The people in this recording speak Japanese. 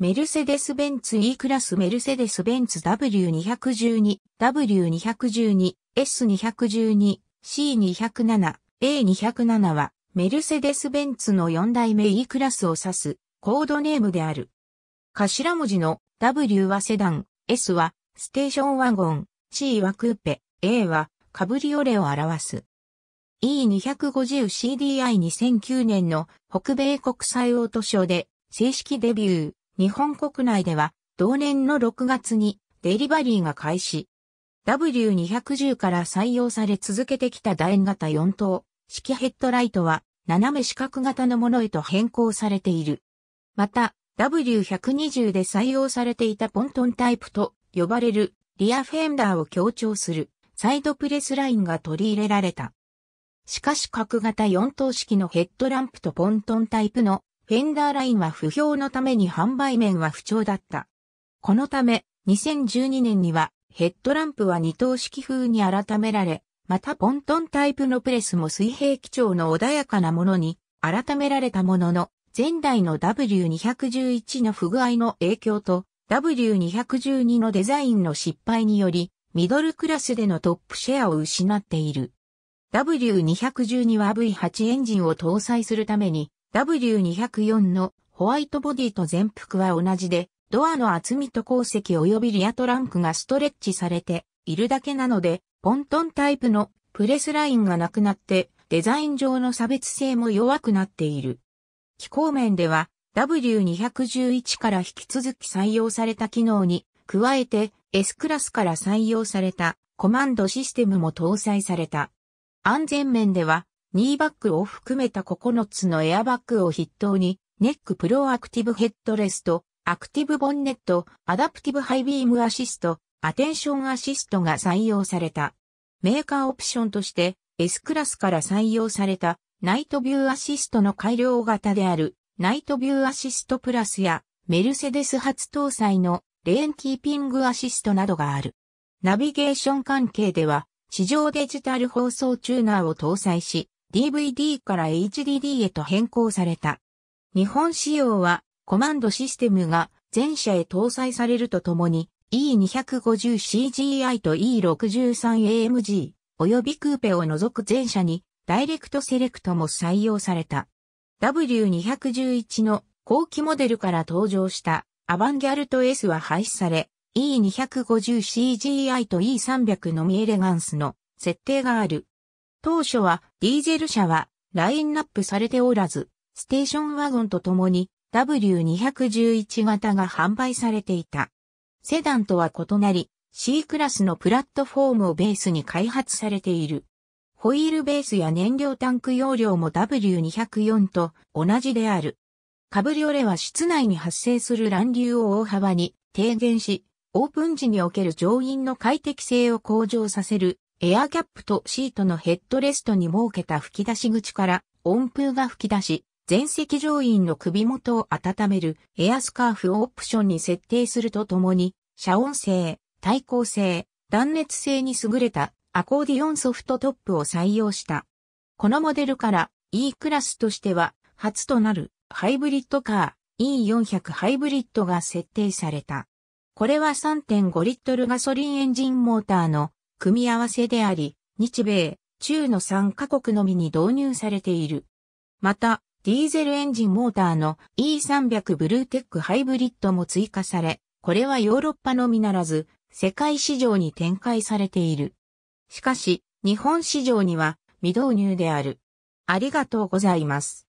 メルセデス・ベンツ E クラスメルセデス・ベンツ W212、W212、S212、C207、A207 は、メルセデス・ベンツの4代目 E クラスを指す、コードネームである。頭文字の W はセダン、S はステーションワゴン、C はクーペ、A はカブリオレを表す。E250CDI2009 年の北米国際オートショーで正式デビュー。日本国内では同年の6月にデリバリーが開始。W210 から採用され続けてきた楕円型4等式ヘッドライトは斜め四角型のものへと変更されている。また W120 で採用されていたポントンタイプと呼ばれるリアフェンダーを強調するサイドプレスラインが取り入れられた。しかし角型4等式のヘッドランプとポントンタイプのフェンダーラインは不評のために販売面は不調だった。このため、2012年にはヘッドランプは二等式風に改められ、またポントンタイプのプレスも水平基調の穏やかなものに改められたものの、前代の W211 の不具合の影響と W212 のデザインの失敗により、ミドルクラスでのトップシェアを失っている。W212 は V8 エンジンを搭載するために、W204 のホワイトボディと全幅は同じで、ドアの厚みと鉱石及びリアトランクがストレッチされているだけなので、ポントンタイプのプレスラインがなくなって、デザイン上の差別性も弱くなっている。機構面では W211 から引き続き採用された機能に、加えて S クラスから採用されたコマンドシステムも搭載された。安全面ではニーバックを含めた9つのエアバッグを筆頭に、ネックプロアクティブヘッドレスト、アクティブボンネット、アダプティブハイビームアシスト、アテンションアシストが採用された。メーカーオプションとして S クラスから採用されたナイトビューアシストの改良型であるナイトビューアシストプラスやメルセデス初搭載のレーンキーピングアシストなどがある。ナビゲーション関係では地上デジタル放送チューナーを搭載し DVD から HDD へと変更された。日本仕様はコマンドシステムが全車へ搭載されるとともに E250CGI と E63AMG 及びクーペを除く全車にダイレクトセレクトも採用された。W211 の後期モデルから登場したアバンギャルト S は廃止され E250CGI と E300 のみエレガンスの設定がある。当初はディーゼル車はラインナップされておらず、ステーションワゴンとともに W211 型が販売されていた。セダンとは異なり、C クラスのプラットフォームをベースに開発されている。ホイールベースや燃料タンク容量も W204 と同じである。カブリオレは室内に発生する乱流を大幅に低減し、オープン時における乗員の快適性を向上させるエアキャップとシートのヘッドレストに設けた吹き出し口から温風が吹き出し、全席乗員の首元を温めるエアスカーフをオプションに設定するとともに、遮音性、耐候性、断熱性に優れたアコーディオンソフトトップを採用した。このモデルから E クラスとしては初となるハイブリッドカー E400 ハイブリッドが設定された。これは3.5リットルガソリンエンジンモーターの組み合わせであり、日米、中の3カ国のみに導入されている。また、ディーゼルエンジンモーターの E300 ブルーテックハイブリッドも追加され、これはヨーロッパのみならず、世界市場に展開されている。しかし、日本市場には未導入である。ありがとうございます。